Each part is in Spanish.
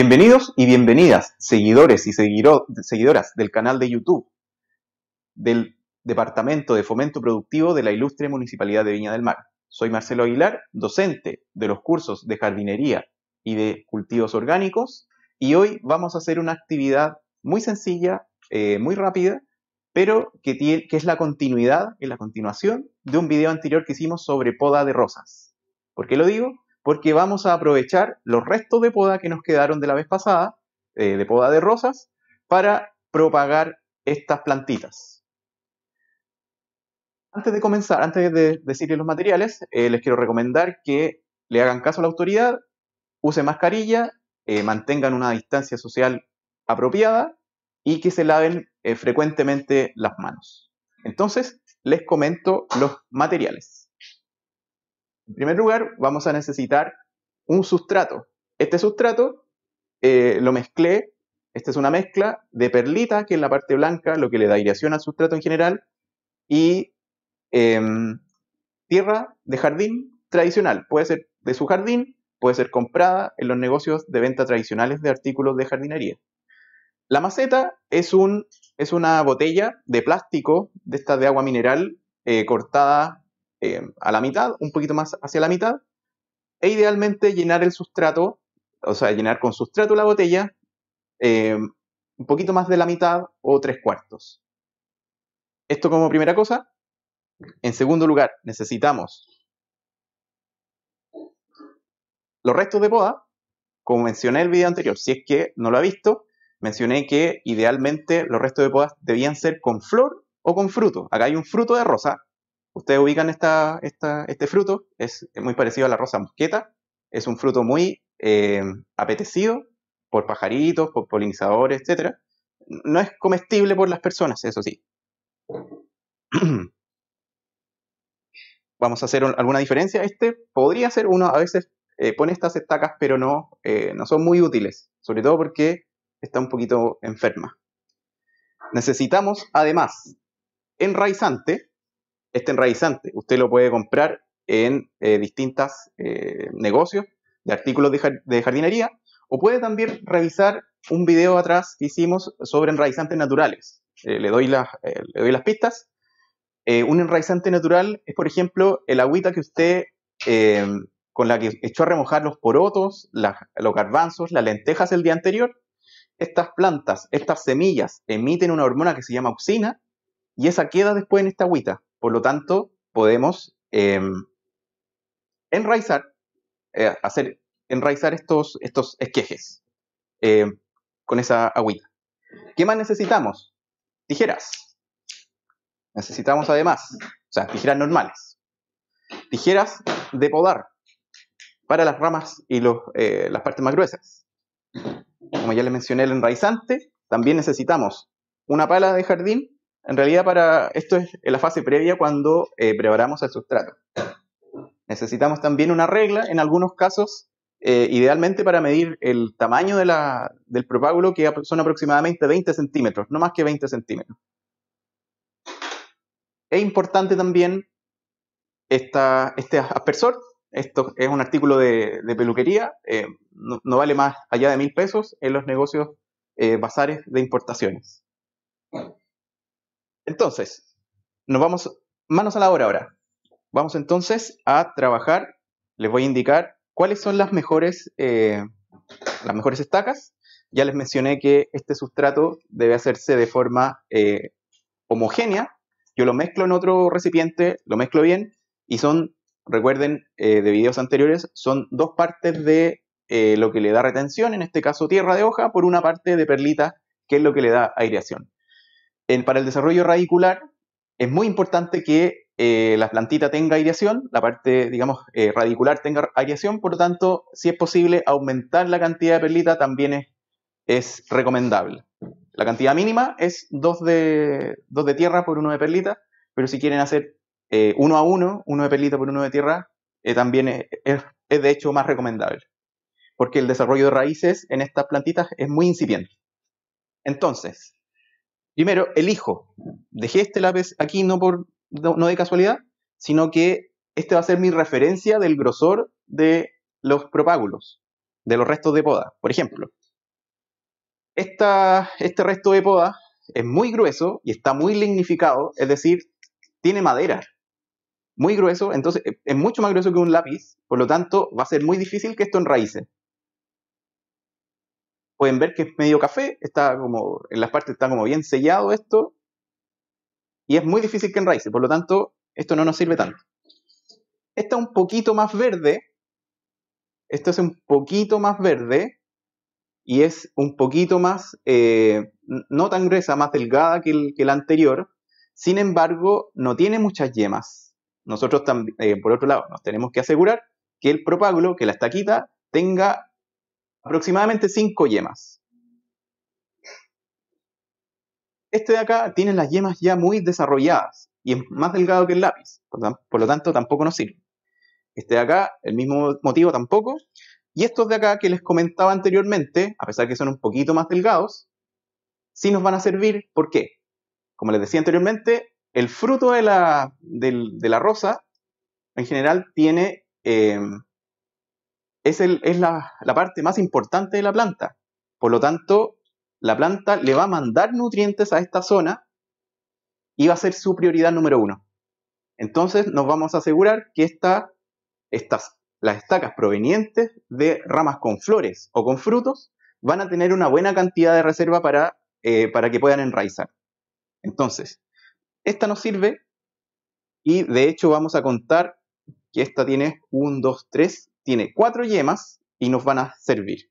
Bienvenidos y bienvenidas, seguidores y seguidoras del canal de YouTube del Departamento de Fomento Productivo de la Ilustre Municipalidad de Viña del Mar. Soy Marcelo Aguilar, docente de los cursos de jardinería y de cultivos orgánicos, y hoy vamos a hacer una actividad muy sencilla, eh, muy rápida, pero que, que es la continuidad, es la continuación de un video anterior que hicimos sobre poda de rosas. ¿Por qué lo digo? porque vamos a aprovechar los restos de poda que nos quedaron de la vez pasada, eh, de poda de rosas, para propagar estas plantitas. Antes de comenzar, antes de decirles los materiales, eh, les quiero recomendar que le hagan caso a la autoridad, use mascarilla, eh, mantengan una distancia social apropiada y que se laven frecuentemente las manos. Entonces, les comento los materiales. En primer lugar, vamos a necesitar un sustrato. Este sustrato eh, lo mezclé, esta es una mezcla de perlita, que es la parte blanca, lo que le da aireación al sustrato en general, y em, tierra de jardín tradicional. Puede ser de su jardín, puede ser comprada en los negocios de venta tradicionales de artículos de jardinería. La maceta es, una botella de plástico, de esta de agua mineral, eh, cortada eh, a la mitad, un poquito más hacia la mitad, e idealmente llenar el sustrato, o sea, llenar con sustrato la botella eh, un poquito más de la mitad o tres cuartos. Esto como primera cosa. En segundo lugar, necesitamos los restos de poda. Como mencioné en el video anterior, si es que no lo ha visto, mencioné que idealmente los restos de poda debían ser con flor o con fruto. Acá hay un fruto de rosa, Ustedes ubican esta, este fruto, es muy parecido a la rosa mosqueta, es un fruto muy eh, apetecido por pajaritos, por polinizadores, etc. No es comestible por las personas, eso sí. Vamos a hacer alguna diferencia. Este podría ser uno, a veces eh, pone estas estacas, pero no, eh, no son muy útiles, sobre todo porque está un poquito enferma. Necesitamos, además, enraizante, este enraizante usted lo puede comprar en eh, distintos eh, negocios de artículos de, jardinería o puede también revisar un video atrás que hicimos sobre enraizantes naturales. Eh, le, doy las, doy las, pistas. un enraizante natural es, por ejemplo, el agüita que usted con la que echó a remojar los porotos, los garbanzos, las lentejas el día anterior. Estas plantas, estas semillas emiten una hormona que se llama auxina y esa queda después en esta agüita. Por lo tanto, podemos em, enraizar, eh, hacer, enraizar estos, estos esquejes em, con esa agüita. ¿Qué más necesitamos? Tijeras. Necesitamos además, o sea, tijeras normales. Tijeras de podar para las ramas y los, eh, las partes más gruesas. Como ya les mencioné, el enraizante, también necesitamos una pala de jardín en realidad para esto es la fase previa cuando eh, preparamos el sustrato. Necesitamos también una regla, en algunos casos, eh, idealmente para medir el tamaño del propágulo, que son aproximadamente 20 centímetros, no más que 20 centímetros. Es importante también este aspersor. Esto es un artículo de, peluquería, eh, no, no, vale más allá de mil pesos en los negocios bazares de importaciones. Entonces, nos vamos manos a la obra ahora. Vamos entonces a trabajar. Les voy a indicar cuáles son las mejores, eh, las mejores estacas. Ya les mencioné que este sustrato debe hacerse de forma eh, homogénea. Yo lo mezclo en otro recipiente, lo mezclo bien y son, recuerden eh, de videos anteriores, son dos partes de lo que le da retención, en este caso tierra de hoja, por una parte de perlita, que es lo que le da aireación para el desarrollo radicular es muy importante que eh, la plantita tenga aireación, la parte, digamos, eh, radicular tenga aireación, por lo tanto, si es posible aumentar la cantidad de perlita también es, recomendable. La cantidad mínima es 2 de, dos de tierra por uno de perlita, pero si quieren hacer eh, uno a uno, uno de perlita por uno de tierra, también es de hecho más recomendable, porque el desarrollo de raíces en estas plantitas es muy incipiente. Entonces, Primero, elijo. Dejé este lápiz aquí no, por, no, de casualidad, sino que este va a ser mi referencia del grosor de los propágulos, de los restos de poda. Por ejemplo, este resto de poda es muy grueso y está muy lignificado, es decir, tiene madera. Muy grueso, entonces es mucho más grueso que un lápiz, por lo tanto va a ser muy difícil que esto enraíce pueden ver que es medio café, está como, en las partes está como bien sellado esto, y es muy difícil que enraice, por lo tanto, esto no nos sirve tanto. Está un poquito más verde, esto es un poquito más verde, y es un poquito más, eh, no tan gruesa, más delgada que la que anterior, sin embargo, no tiene muchas yemas. Nosotros, también, eh, por otro lado, nos tenemos que asegurar que el propágulo, que la estaquita, tenga aproximadamente 5 yemas. Este de acá tiene las yemas ya muy desarrolladas y es más delgado que el lápiz, por lo tanto tampoco nos sirve. Este de acá, el mismo motivo tampoco. Y estos de acá que les comentaba anteriormente, a pesar que son un poquito más delgados, sí nos van a servir. ¿Por qué? Como les decía anteriormente, el fruto de la, la rosa en general tiene eh, es, la, parte más importante de la planta. Por lo tanto, la planta le va a mandar nutrientes a esta zona y va a ser su prioridad número uno. Entonces nos vamos a asegurar que estas, las estacas provenientes de ramas con flores o con frutos van a tener una buena cantidad de reserva para, eh, para que puedan enraizar. Entonces, esta nos sirve y de hecho vamos a contar que esta tiene un 2, 3, tiene cuatro yemas y nos van a servir.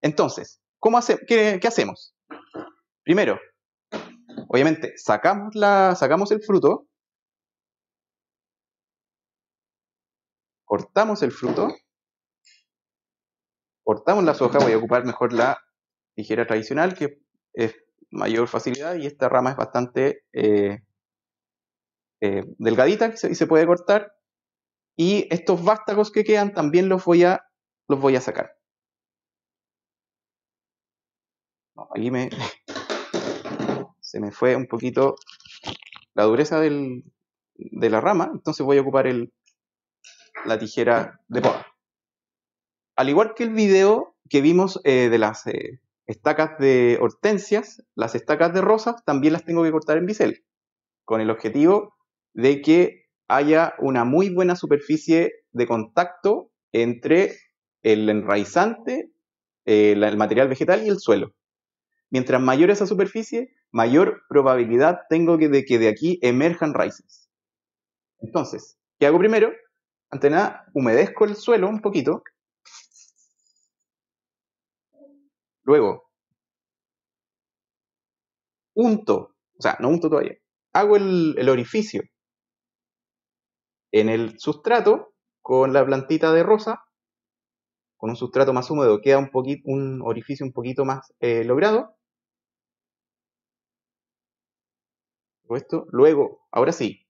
Entonces, ¿cómo qué, hacemos? Primero, obviamente, sacamos, la, sacamos el fruto, cortamos el fruto, cortamos las hojas, voy a ocupar mejor la tijera tradicional que es mayor facilidad y esta rama es bastante eh, eh, delgadita y se puede cortar y estos vástagos que quedan también los voy a, los voy a sacar. aquí me, se me fue un poquito la dureza de la rama, entonces voy a ocupar el, la tijera de poda. Al igual que el video que vimos eh, de las eh, estacas de hortensias, las estacas de rosas también las tengo que cortar en bisel, con el objetivo de que haya una muy buena superficie de contacto entre el enraizante, eh, el, material vegetal y el suelo. Mientras mayor esa superficie, mayor probabilidad tengo de que de aquí emerjan raíces. Entonces, ¿qué hago primero? antena nada, humedezco el suelo un poquito. Luego, unto, o sea, no unto todavía, hago el orificio en el sustrato con la plantita de rosa, con un sustrato más húmedo, queda un, poquito, un orificio un poquito más eh, logrado. Esto. Luego, ahora sí,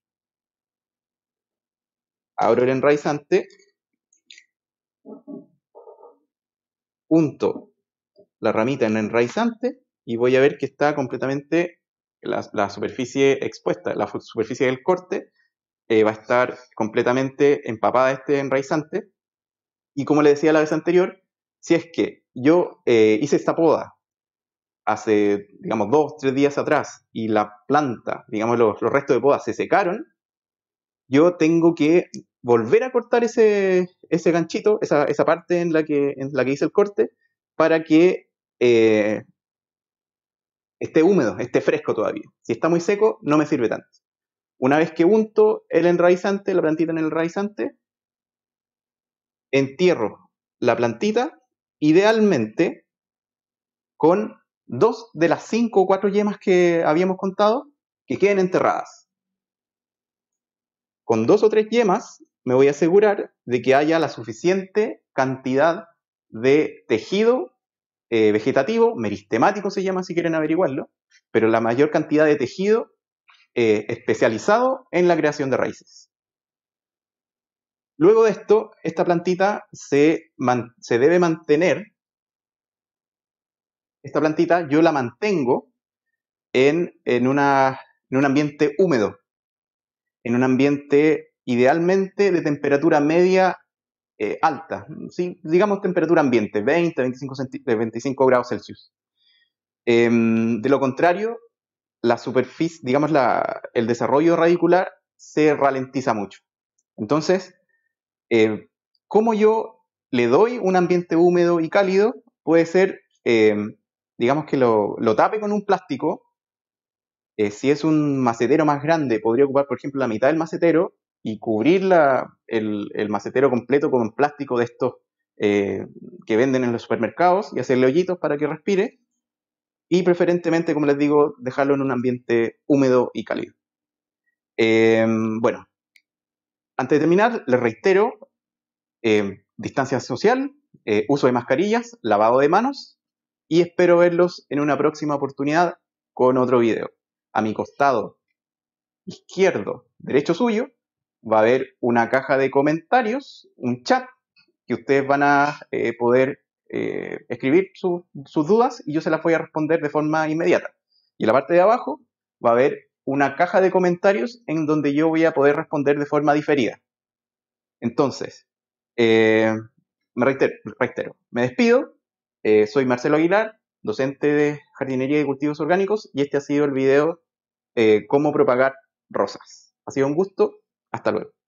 abro el enraizante, punto la ramita en el enraizante y voy a ver que está completamente la superficie expuesta, la superficie del corte eh, va a estar completamente empapada este enraizante. Y como le decía la vez anterior, si es que yo eh, hice esta poda hace, digamos, dos, tres días atrás y la planta, digamos, los, restos de poda se secaron, yo tengo que volver a cortar ese, ganchito, esa, parte en la, que, en la que hice el corte, para que eh, esté húmedo, esté fresco todavía. Si está muy seco, no me sirve tanto. Una vez que unto el enraizante, la plantita en el enraizante, entierro la plantita, idealmente con dos de las cinco o cuatro yemas que habíamos contado que queden enterradas. Con dos o tres yemas me voy a asegurar de que haya la suficiente cantidad de tejido eh, vegetativo, meristemático se llama si quieren averiguarlo, pero la mayor cantidad de tejido eh, especializado en la creación de raíces. Luego de esto, esta plantita se, se debe mantener. Esta plantita yo la mantengo en, una, un ambiente húmedo, en un ambiente idealmente de temperatura media eh, alta, digamos temperatura ambiente, 20, 25, 25 grados Celsius. Em, de lo contrario, la superficie, digamos, la, el desarrollo radicular se ralentiza mucho. Entonces, como eh, ¿cómo yo le doy un ambiente húmedo y cálido? Puede ser, em, digamos, que lo, tape con un plástico. Eh, si es un macetero más grande, podría ocupar, por ejemplo, la mitad del macetero y cubrir el, el, macetero completo con plástico de estos eh, que venden en los supermercados y hacerle hoyitos para que respire y preferentemente, como les digo, dejarlo en un ambiente húmedo y cálido. Em, bueno, antes de terminar, les reitero, em, distancia social, eh, uso de mascarillas, lavado de manos y espero verlos en una próxima oportunidad con otro video. A mi costado izquierdo, derecho suyo, va a haber una caja de comentarios, un chat que ustedes van a eh, poder eh, escribir sus dudas y yo se las voy a responder de forma inmediata. Y en la parte de abajo va a haber una caja de comentarios en donde yo voy a poder responder de forma diferida. Entonces, eh, me reitero, me despido. Eh, soy Marcelo Aguilar, docente de jardinería y cultivos orgánicos, y este ha sido el video Cómo propagar rosas. Ha sido un gusto. Hasta luego.